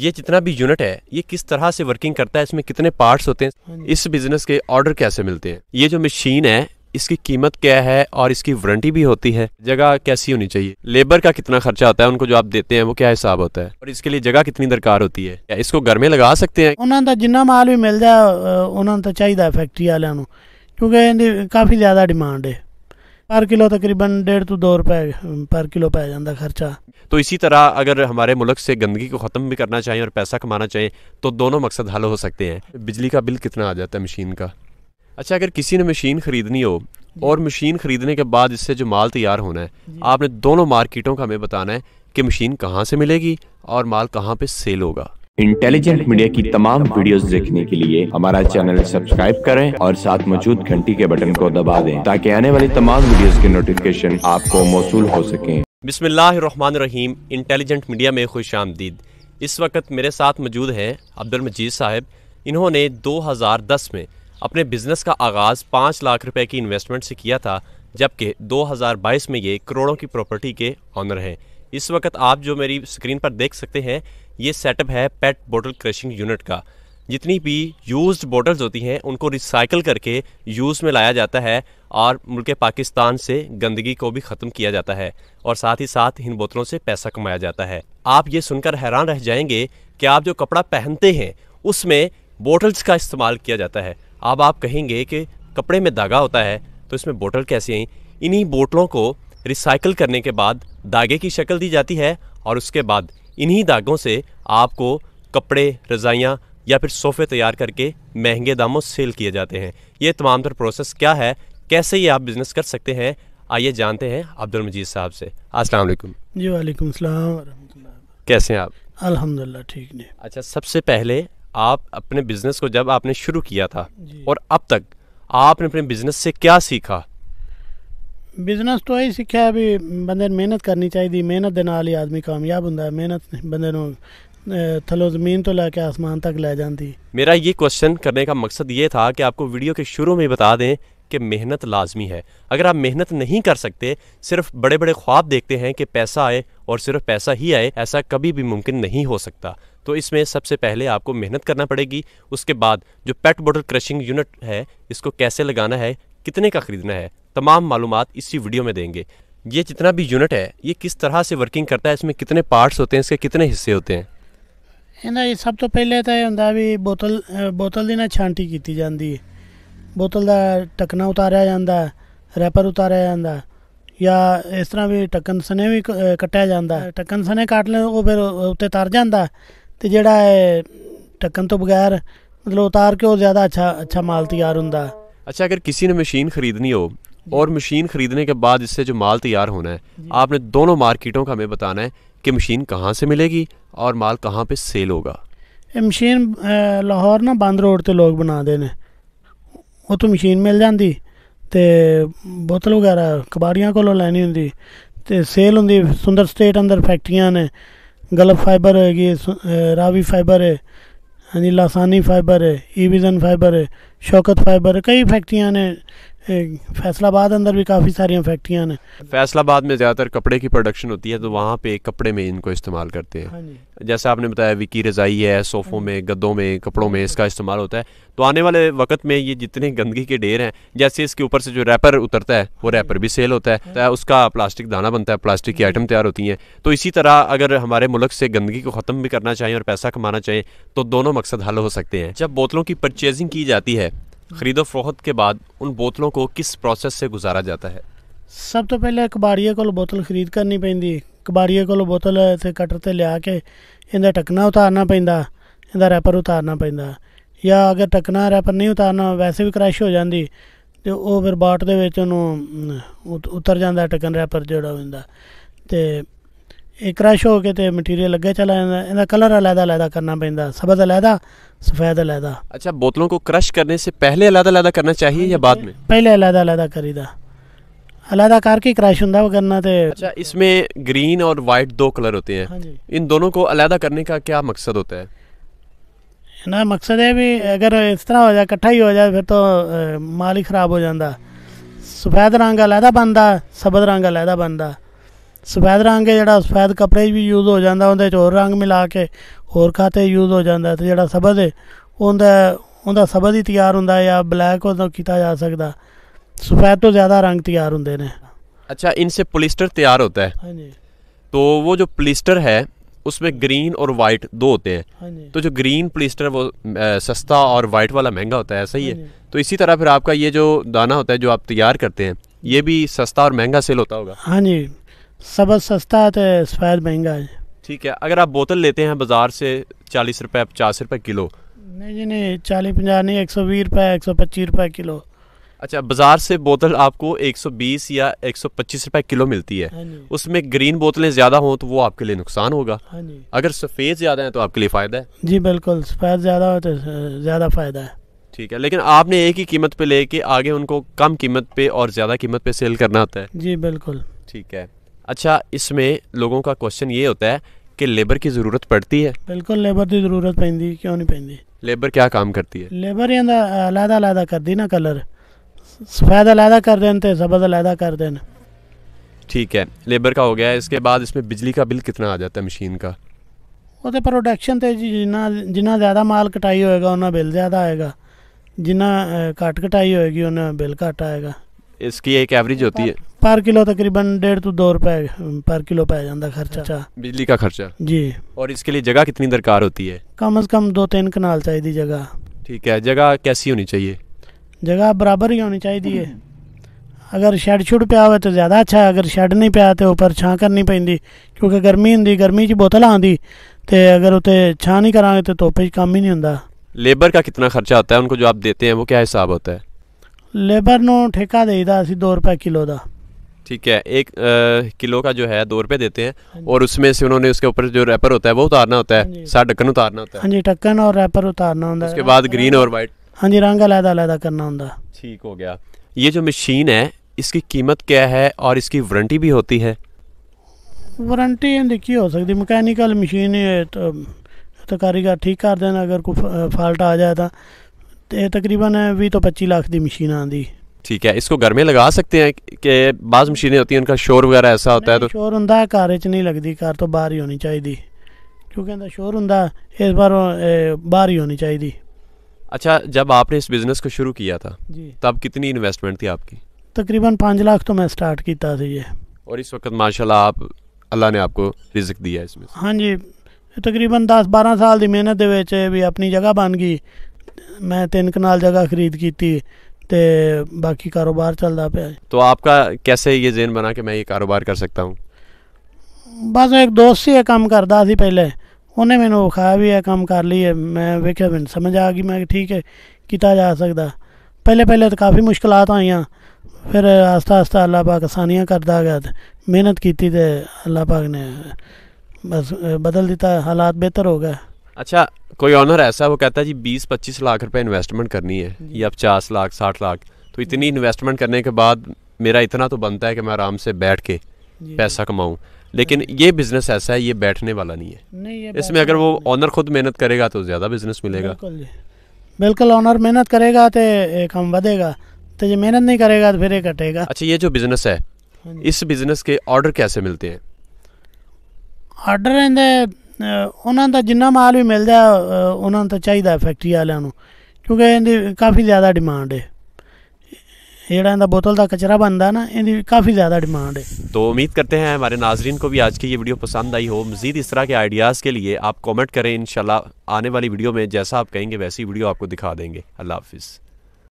ये जितना भी यूनिट है ये किस तरह से वर्किंग करता है इसमें कितने पार्ट्स होते हैं हाँ इस बिजनेस के ऑर्डर कैसे मिलते हैं ये जो मशीन है इसकी कीमत क्या है और इसकी वारंटी भी होती है जगह कैसी होनी चाहिए लेबर का कितना खर्चा होता है उनको जो आप देते हैं वो क्या हिसाब होता है और इसके लिए जगह कितनी दरकार होती है या इसको घर में लगा सकते हैं उन्होंने जिन्ना माल भी मिल जाए उन्होंने तो चाहिए फैक्ट्री वालों क्योंकि काफ़ी ज़्यादा डिमांड है पर किलो तकरीबन डेढ़ टू तो दो रुपए पर किलो पै जाता खर्चा तो इसी तरह अगर हमारे मुल्क से गंदगी को ख़त्म भी करना चाहिए और पैसा कमाना चाहिए तो दोनों मकसद हल हो सकते हैं बिजली का बिल कितना आ जाता है मशीन का अच्छा अगर किसी ने मशीन ख़रीदनी हो और मशीन ख़रीदने के बाद इससे जो माल तैयार होना है आपने दोनों मार्केटों का हमें बताना है कि मशीन कहाँ से मिलेगी और माल कहाँ पे सेल होगा इंटेलिजेंट मीडिया की तमाम वीडियोस देखने के लिए हमारा चैनल सब्सक्राइब करें और साथ मौजूद घंटी के बटन को दबा दें ताकि आने वाली तमाम वीडियोस के नोटिफिकेशन आपको मौसू हो सके बिसमीम इंटेलिजेंट मीडिया में खुश आमदीद इस वक्त मेरे साथ मौजूद हैं अब्दुल मजीद साहब इन्होंने 2010 में अपने बिजनेस का आगाज़ पाँच लाख रुपए की इन्वेस्टमेंट से किया था जबकि 2022 में ये करोड़ों की प्रॉपर्टी के ऑनर हैं इस वक्त आप जो मेरी स्क्रीन पर देख सकते हैं ये सेटअप है पेट बॉटल क्रशिंग यूनिट का जितनी भी यूज्ड बॉटल्स होती हैं उनको रिसाइकल करके यूज़ में लाया जाता है और मुल्क पाकिस्तान से गंदगी को भी ख़त्म किया जाता है और साथ ही साथ इन बोतलों से पैसा कमाया जाता है आप ये सुनकर हैरान रह जाएंगे कि आप जो कपड़ा पहनते हैं उसमें बोटल्स का इस्तेमाल किया जाता है अब आप कहेंगे कि कपड़े में धागा होता है तो इसमें बोटल कैसे आई इन्हीं बोटलों को रिसाइकल करने के बाद धागे की शक्ल दी जाती है और उसके बाद इन्हीं दागों से आपको कपड़े रज़ाइयाँ या फिर सोफ़े तैयार करके महंगे दामों सेल किए जाते हैं ये तमाम तर प्रोसेस क्या है कैसे ये आप बिज़नेस कर सकते हैं आइए जानते हैं अब्दुल मजीद साहब से अस्सलाम वालेकुम जी वालेकुम सलाम कैसे हैं आप अल्हम्दुलिल्लाह ठीक जी अच्छा सबसे पहले आप अपने बिज़नेस को जब आपने शुरू किया था और अब तक आपने अपने बिज़नेस से क्या सीखा बिजनेस तो यही सीखा भी बंदे ने करनी चाहिए मेहनत के नाल ही आदमी कामयाब हों मेहनत बंद थलो ज़मीन तो लैके आसमान तक ले जाती मेरा ये क्वेश्चन करने का मकसद ये था कि आपको वीडियो के शुरू में बता दें कि मेहनत लाजमी है अगर आप मेहनत नहीं कर सकते सिर्फ बड़े बड़े ख्वाब देखते हैं कि पैसा आए और सिर्फ पैसा ही आए ऐसा कभी भी मुमकिन नहीं हो सकता तो इसमें सबसे पहले आपको मेहनत करना पड़ेगी उसके बाद जो पेट बोटल क्रशिंग यूनिट है इसको कैसे लगाना है कितने का ख़रीदना है तमाम मालूम इसी वीडियो में देंगे ये जितना भी यूनिट है ये किस तरह से वर्किंग करता है इसमें कितने पार्ट्स होते हैं इसके कितने हिस्से होते हैं ਇਹਨਾਂ ਇਹ ਸਭ ਤੋਂ ਪਹਿਲੇ ਤਾਂ ਇਹ ਹੁੰਦਾ ਵੀ ਬੋਤਲ ਬੋਤਲ ਦੀ ਨਾ ਛਾਂਟੀ ਕੀਤੀ ਜਾਂਦੀ ਹੈ ਬੋਤਲ ਦਾ ਟਕਨਾ ਉਤਾਰਿਆ ਜਾਂਦਾ ਰੈਪਰ ਉਤਾਰਿਆ ਜਾਂਦਾ ਜਾਂ ਇਸ ਤਰ੍ਹਾਂ ਵੀ ਟੱਕਨ ਸਨੇ ਵੀ ਕੱਟਿਆ ਜਾਂਦਾ ਟੱਕਨ ਸਨੇ ਕੱਟ ਲੈ ਉਹ ਫਿਰ ਉੱਤੇ ਤਰ ਜਾਂਦਾ ਤੇ ਜਿਹੜਾ ਹੈ ਟੱਕਨ ਤੋਂ ਬਗੈਰ ਮਤਲਬ ਉਤਾਰ ਕੇ ਉਹ ਜ਼ਿਆਦਾ ਅੱਛਾ ਅੱਛਾ ਮਾਲ ਤਿਆਰ ਹੁੰਦਾ ਅੱਛਾ ਅਗਰ ਕਿਸੇ ਨੇ ਮਸ਼ੀਨ ਖਰੀਦਣੀ ਹੋ और मशीन खरीदने के बाद इससे जो माल तैयार होना है आपने दोनों मार्केटों का हमें बताना है कि मशीन कहाँ से मिलेगी और माल कहाँ पे सेल होगा मशीन लाहौर ना बंद रोड से लोग बना देने वो तो मशीन मिल जाती तो बोतल वगैरह कबाड़िया को लैनी होंगी तो सेल होंगी सुंदर स्टेट अंदर फैक्ट्रिया ने गल्फ फाइबर है रावी फाइबर है हाँ जी लासानी फाइबर है ईविजन फाइबर है शौकत फाइबर कई फैक्ट्रिया ने फैसलाबाद अंदर भी काफ़ी सारी फैक्ट्रियाँ हैं फैसलाबाद में ज़्यादातर कपड़े की प्रोडक्शन होती है तो वहाँ पे कपड़े में इनको इस्तेमाल करते हैं हाँ जैसे आपने बताया विकी रज़ाई है सोफ़ों में गद्दों में कपड़ों में इसका इस्तेमाल होता है तो आने वाले वक्त में ये जितने गंदगी के ढेर हैं जैसे इसके ऊपर से जो रैपर उतरता है वो रैपर हाँ भी सेल होता है हाँ तो उसका प्लास्टिक दाना बनता है प्लास्टिक की आइटम हाँ तैयार होती हैं तो इसी तरह अगर हमारे मुल्क से गंदगी को ख़त्म भी करना चाहिए और पैसा कमाना चाहिए तो दोनों मकसद हल हो सकते हैं जब बोतलों की परचेजिंग की जाती है खरीदो फरोख्त ਕੇ बाद उन ਬੋਤਲਾਂ ਕੋ ਕਿਸ ਪ੍ਰੋਸੈਸ ਸੇ गुजारा जाता ਹੈ ਸਭ ਤੋਂ ਪਹਿਲਾਂ ਕਬਾਰੀਏ ਕੋਲ ਬੋਤਲ ਖਰੀਦ ਕਰਨੀ ਪੈਂਦੀ ਹੈ ਕਬਾਰੀਏ ਕੋਲ ਬੋਤਲ ਹੈ ਤੇ ਕਟਰ ਤੇ ਲਿਆ ਕੇ ਇਹਦਾ ਟਕਣਾ ਉਤਾਰਨਾ ਪੈਂਦਾ ਇਹਦਾ ਰੈਪਰ ਉਤਾਰਨਾ ਪੈਂਦਾ ਜਾਂ ਅਗਰ ਟਕਣਾ ਰੈਪਰ ਨਹੀਂ ਉਤਾਰਨਾ ਵੈਸੇ ਵੀ ਕ੍ਰੈਸ਼ ਹੋ ਜਾਂਦੀ ਤੇ ਉਹ ਫਿਰ ਬਾਟ ਦੇ ਵਿੱਚ ਉਹਨੂੰ ਉਤਰ ਜਾਂਦਾ ਟਕਣ ਰੈਪਰ ਜਿਹੜਾ ਹੁੰਦਾ ਤੇ ये ਕ੍ਰੈਸ਼ ਹੋ ਕੇ ਤੇ ਮਟੀਰੀਅਲ ਅੱਗੇ ਚਲਾ ਜਾਂਦਾ ਇਹਦਾ ਕਲਰ ਅਲੱਦਾ ਅਲੱਦਾ ਕਰਨਾ ਪੈਂਦਾ ਸਬਜ਼ ਅਲੱਦਾ सफ़ेद अलहदा अच्छा बोतलों को क्रश करने से पहले अलहदा अलहदा करना चाहिए या बाद में पहले अलहदा अलहदा करीदा अलहदा करके क्रश हों करना तो अच्छा इसमें ग्रीन और वाइट दो कलर होते हैं हाँ इन दोनों को अलहदा करने का क्या मकसद होता है ना मकसद है भी अगर इस तरह हो जाए कट्ठा ही हो जाए फिर तो माल ही ख़राब हो जाता सफ़ेद रंग अलहदा बनता सबद रंग अलहदा बनता सफेद रंग है जो सफ़ेद कपड़े भी यूज हो जाता ਜਾਂਦਾ ਉਹਦੇ रंग मिला के ਮਿਲਾ खाते यूज हो जाता है तो जो सबद है ਹੈ ਉਹਦਾ ਉਹਦਾ ਸਬਜ਼ ਹੀ ਤਿਆਰ ਹੁੰਦਾ ਜਾਂ ਬਲੈਕ ਉਹਦਾ सफ़ेद तो ज़्यादा रंग तैयार होंगे ने अच्छा इनसे पुलिस्टर तैयार होता है हाँ जी तो वो जो पुलिस्टर है उसमें ग्रीन और वाइट दो होते हैं हाँ जी तो जो ग्रीन प्लिस्टर वो आ, सस्ता और वाइट वाला महंगा होता है ऐसा ही है तो इसी तरह फिर आपका ये जो दाना होता है जो आप तैयार करते हैं ये भी सस्ता और महंगा सेल होता होगा हाँ जी सबस सस्ता है तो महंगा है ठीक है अगर आप बोतल लेते हैं बाज़ार से चालीस रुपए पचास रुपए किलो नहीं जी नहीं चालीस पंजा नहीं एक सौ बीस रुपए एक सौ पच्चीस रुपए किलो अच्छा बाजार से बोतल आपको एक सौ बीस या एक पच्चीस रुपए किलो मिलती है हाँ उसमें ग्रीन बोतलें ज़्यादा हों तो वो आपके लिए नुकसान होगा हाँ अगर सफ़ेद ज़्यादा है तो आपके लिए फ़ायदा है जी बिल्कुल सफ़ेद ज़्यादा हो तो ज़्यादा फ़ायदा है ठीक है लेकिन आपने एक ही कीमत पे लेके आगे उनको कम कीमत पे और ज़्यादा कीमत पे सेल करना होता है जी बिल्कुल ठीक है अच्छा इसमें लोगों का क्वेश्चन ये होता है कि लेबर की ਜ਼ਰੂਰਤ ਪੈਂਦੀ ਹੈ ਬਿਲਕੁਲ ਲੇਬਰ ਦੀ ਜ਼ਰੂਰਤ ਪੈਂਦੀ ਕਿਉਂ ਨਹੀਂ ਪੈਂਦੀ ਲੇਬਰ ਕੀ ਕੰਮ ਕਰਦੀ ਹੈ ਲੇਬਰ अलहदा अलहदा कर दी ना कलर सफेद अलहदा कर ਦੇਣ ਤੇ ਜ਼ਬਦ ਅਲੱਗਾ ਕਰ ਦੇਣ ठीक है लेबर का हो गया है इसके बाद इसमें बिजली का बिल कितना आ जाता है मशीन का वो तो प्रोडक्शन तो जिन्ना जिन्ना ज़्यादा माल कटाई होएगा उन्ना बिल ज़्यादा आएगा जिन्ना घट कटाई होएगी उन्ना बिल घट आएगा इसकी एक एवरेज होती है पर किलो तकरीबन डेढ़ टू तो दो रुपए पर किलो पै जाता खर्चा अच्छा, बिजली का खर्चा जी और इसके लिए जगह कितनी दरकार होती है कम अज कम दो तीन कनाल चाहिए जगह ठीक है जगह कैसी होनी चाहिए जगह बराबर ही होनी चाहिए अगर शेड शुड पिया हो तो ज़्यादा अच्छा है अगर शेड नहीं पिया तो उपर छां करनी पी क्योंकि गर्मी होंगी गर्मी च बोतल आँदी तो अगर उत्ते छां नहीं करा तो धुप्प कम ही नहीं होंगे लेबर का कितना खर्चा होता है उनको जो आप देते हैं वो क्या हिसाब होता है लेबर न ठेका देता अभी दो रुपये किलो का ठीक है एक आ, किलो का जो है दो रुपए देते हैं हाँ और उसमें से उन्होंने उसके ऊपर जो रैपर होता है वो उतारना होता है हाँ सारा ढक्कन उतारना होता है हाँ जी ढक्कन और रैपर उतारना होता है उसके बाद ग्रीन और वाइट हाँ जी रंग अलहदा अलहदा करना होता है ठीक हो गया ये जो मशीन है इसकी कीमत क्या है और इसकी वारंटी भी होती है वारंटी देखिए हो सकती मकैनिकल मशीन है तो, तो कारीगर ठीक कर देना अगर कोई फॉल्ट आ जाए तो तकरीबन भी तो पच्ची लाख की मशीन आती ਠੀਕ ਹੈ इसको घर में लगा सकते हैं कि बाज मशीनें होती हैं उनका शोर ਵਗੈਰਾ ਐਸਾ ਹੁੰਦਾ ਹੈ ਤਾਂ ਸ਼ੋਰ ਹੁੰਦਾ ਹੈ ਘਰ ਵਿੱਚ ਨਹੀਂ ਲੱਗਦੀ ਘਰ ਤੋਂ ਬਾਹਰ ਹੀ ਹੋਣੀ ਚਾਹੀਦੀ ਕਿਉਂਕਿ ਇਹਦਾ ਸ਼ੋਰ ਹੁੰਦਾ ਇਸ ही होनी चाहिए अच्छा जब आपने इस बिज़नेस को शुरू किया था तब कितनी इन्वेस्टमेंट थी आपकी तकरीबन पाँच लाख तो मैं स्टार्ट किया था ये और इस वक्त माशाल्लाह आप अल्लाह ने आपको रिजक दिया इसमें हाँ जी तकरीबन दस बारह साल की मेहनत भी अपनी जगह बन गई मैं तीन कनाल जगह खरीद की ਤੇ ਬਾਕੀ ਕਾਰੋਬਾਰ ਚੱਲਦਾ ਪਿਆ ਹੈ तो ਆਪਕਾ ਕੈਸੇ ਇਹ ਜ਼ੇਨ ਬਣਾ ਕੇ ਮੈਂ ਇਹ ਕਾਰੋਬਾਰ ਕਰ ਸਕਦਾ ਹੂੰ ਬਸ ਇੱਕ ਦੋਸਤ ਸੀ ਇਹ ਕੰਮ ਕਰਦਾ ਸੀ ਪਹਿਲੇ ਉਹਨੇ ਮੈਨੂੰ ਖਾਇਆ ਵੀ ਇਹ ਕੰਮ ਕਰ ਲਈਏ ਮੈਂ ਵੇਖਿਆ ਮੈਨੂੰ ਸਮਝ ਆ ਗਈ ਮੈਂ ਠੀਕ ਹੈ ਕੀਤਾ ਜਾ ਸਕਦਾ ਪਹਿਲੇ ਪਹਿਲੇ ਤਾਂ ਕਾਫੀ ਮੁਸ਼ਕਲਾਂ ਆਈਆਂ ਫਿਰ ਆਸਤਾ ਆਸਤਾ ਅੱਲਾਹ ਪਾਕ ਆਸਾਨੀਆਂ ਕਰਦਾ ਗਿਆ ਤੇ ਮਿਹਨਤ ਕੀਤੀ ਤੇ ਅੱਲਾਹ ਪਾਕ ਨੇ ਬਸ ਬਦਲ ਦਿੱਤਾ ਹਾਲਾਤ ਬਿਹਤਰ ਹੋ ਗਏ अच्छा कोई ऑनर ऐसा वो कहता है जी बीस पच्चीस लाख रुपए इन्वेस्टमेंट करनी है या पचास लाख साठ लाख तो इतनी इन्वेस्टमेंट करने के बाद मेरा इतना तो बनता है कि मैं आराम से बैठ के पैसा कमाऊँ लेकिन ये बिजनेस ऐसा है ये बैठने वाला नहीं है नहीं इसमें अगर वो ऑनर खुद मेहनत करेगा तो ज़्यादा बिजनेस मिलेगा बिल्कुल ऑनर मेहनत करेगा तो कम बढ़ेगा तो ये मेहनत नहीं करेगा तो फिर ये कटेगा अच्छा ये जो बिजनेस है हाँ इस बिजनेस के ऑर्डर कैसे मिलते हैं ऑर्डर ਉਹਨਾਂ ਦਾ ਜਿੰਨਾ ਮਾਲ ਵੀ ਮਿਲਦਾ ਉਹਨਾਂ ਨੂੰ ਤਾਂ ਚਾਹੀਦਾ ਫੈਕਟਰੀ ਵਾਲਿਆਂ ਨੂੰ ਕਿਉਂਕਿ ਇਹਦੀ ਕਾਫੀ ਜ਼ਿਆਦਾ ਡਿਮਾਂਡ ਹੈ इनका बोतल का कचरा बनता है ना इनकी काफ़ी ज़्यादा डिमांड है तो उम्मीद करते हैं हमारे नाजरीन को भी आज की ये वीडियो पसंद आई हो मजीद इस तरह के आइडियाज़ के लिए आप कॉमेंट करें इन आने वाली वीडियो में जैसा आप कहेंगे वैसी वीडियो आपको दिखा देंगे अल्लाह हाफिज़